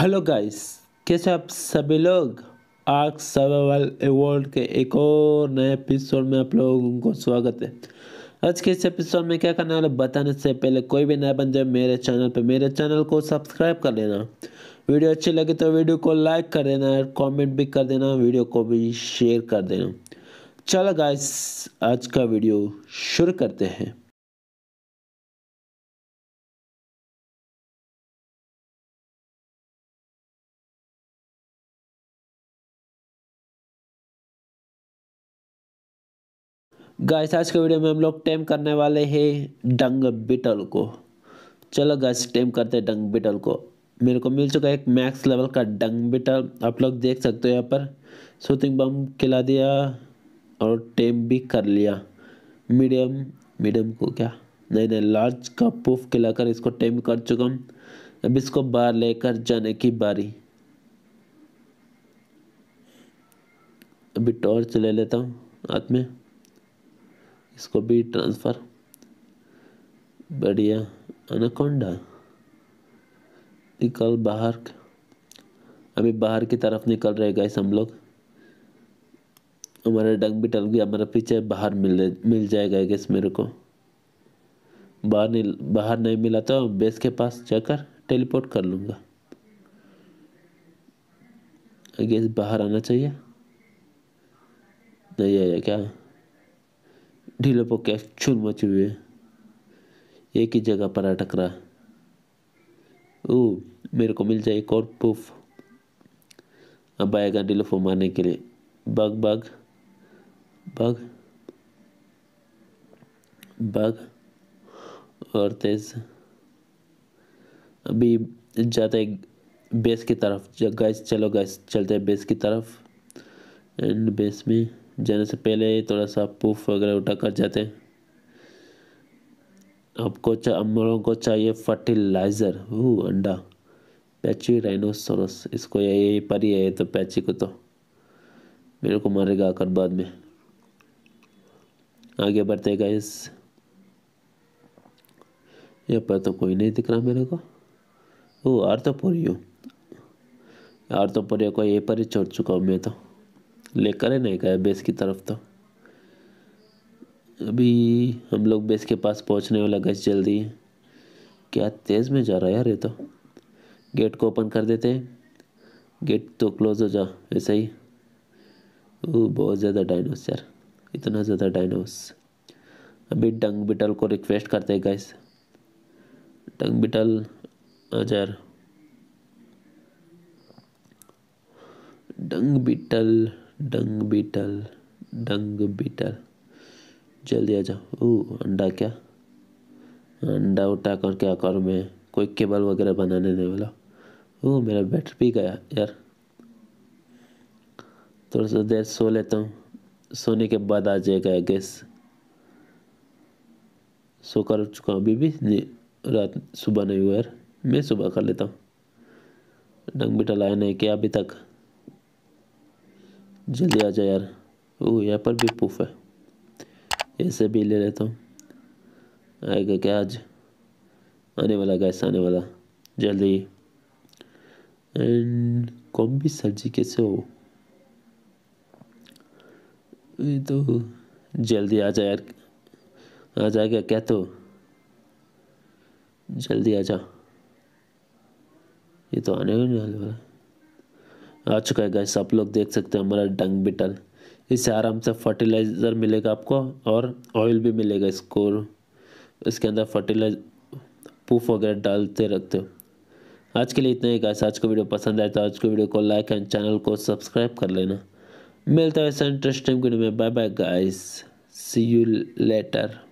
hello guys कैसे आप सभी लोग आग सर्वाइवल एवॉर्ड के एक और नए एपिसोड में आप लोगों को स्वागत है आज के इस एपिसोड में क्या करने वाले बताने से पहले कोई भी नया बन जाए मेरे चैनल पर मेरे चैनल को सब्सक्राइब कर लेना वीडियो अच्छी लगी तो वीडियो को लाइक कर देना और कॉमेंट भी कर देना वीडियो को भी शेयर कर देना चलो गाइस आज का वीडियो शुरू करते हैं गाइस आज के वीडियो में हम लोग टेम करने वाले हैं डंग बिटल को चलो गाइस टेम करते हैं डंग बिटल को मेरे को मिल चुका है एक मैक्स लेवल का डंग बिटल आप लोग देख सकते हो यहाँ पर शूटिंग बम खिला दिया और टेम भी कर लिया मीडियम मीडियम को क्या नहीं नहीं लार्ज का पुफ खिलाकर इसको टेम कर चुका हूँ अब इसको बाहर लेकर जाने की बारी अभी टॉर्च ले लेता हूँ हाथ में इसको भी ट्रांसफ़र बढ़िया अनाकोंडा निकल बाहर अभी बाहर की तरफ निकल रहे गाइस हम लोग हमारे डंग भी टल गया हमारा पीछे बाहर मिल मिल जाएगा गैस मेरे को बाहर नहीं बाहर नहीं मिला तो बेस के पास जाकर टेलीपोर्ट कर लूँगा गैस बाहर आना चाहिए नहीं आया क्या ढीले पक्के क्या मचे हुए एक ही जगह पर अटक रहा ओ मेरे को मिल जाए एक और पुफ अब आएगा फो मारने के लिए बग बग बग बग और तेज अभी जाते बेस की तरफ गैस चलो गैस चलते हैं बेस की तरफ एंड बेस में जाने से पहले थोड़ा सा पुफ वगैरह उठा कर जाते हैं आपको हम लोगों को चाहिए फर्टिलाइज़र वो अंडा पैची राइनोसोरस इसको यही पर ही है तो पैची को तो मेरे को मारेगा आकर बाद में आगे बढ़ते गए इस यहाँ पर तो कोई नहीं दिख रहा मेरे को वो आर तो पूरी हूँ आर तो पूरी को यही पर ही छोड़ चुका हूँ मैं तो लेकर ही नहीं गए बेस की तरफ तो अभी हम लोग बेस के पास पहुंचने वाला गए जल्दी क्या तेज़ में जा रहा है यार ये तो गेट को ओपन कर देते हैं गेट तो क्लोज़ हो जा वैसे ही वो बहुत ज़्यादा डायनोस यार इतना ज़्यादा डायनोस अभी डंग बिटल को रिक्वेस्ट करते हैं गाइस डंग बिटल अजर dung beetle dung beetle dung beetle जल्दी आ जाओ ओ अंडा क्या अंडा उठा कर क्या कर मैं कोई केबल वगैरह बनाने नहीं वाला ओ मेरा बैटरी भी गया यार थोड़ा सा देर सो लेता हूँ सोने के बाद आ जाएगा गैस सो कर चुका हूँ अभी भी नहीं रात सुबह नहीं हुआ यार मैं सुबह कर लेता हूँ डंग बीटल आया नहीं क्या अभी तक जल्दी आ जा यार ओ यहाँ पर भी पुफ है ऐसे भी ले लेता हूँ आएगा क्या आज आने वाला गैस आने वाला जल्दी एंड कॉम्बी सब्जी कैसे हो ये तो जल्दी आ जा यार आ जाएगा क्या तो जल्दी आ जा ये तो आने वाला आ चुका है गैस आप लोग देख सकते हैं हमारा डंग बिटल इससे आराम से फर्टिलाइज़र मिलेगा आपको और ऑयल भी मिलेगा इसको इसके अंदर फर्टिलाइज पूफ वगैरह डालते रखते हो आज के लिए इतना ही गैस आज का वीडियो पसंद आए तो आज के वीडियो को लाइक एंड चैनल को सब्सक्राइब कर लेना मिलता है ऐसा इंटरेस्टिंग वीडियो में bye bye guys see you letter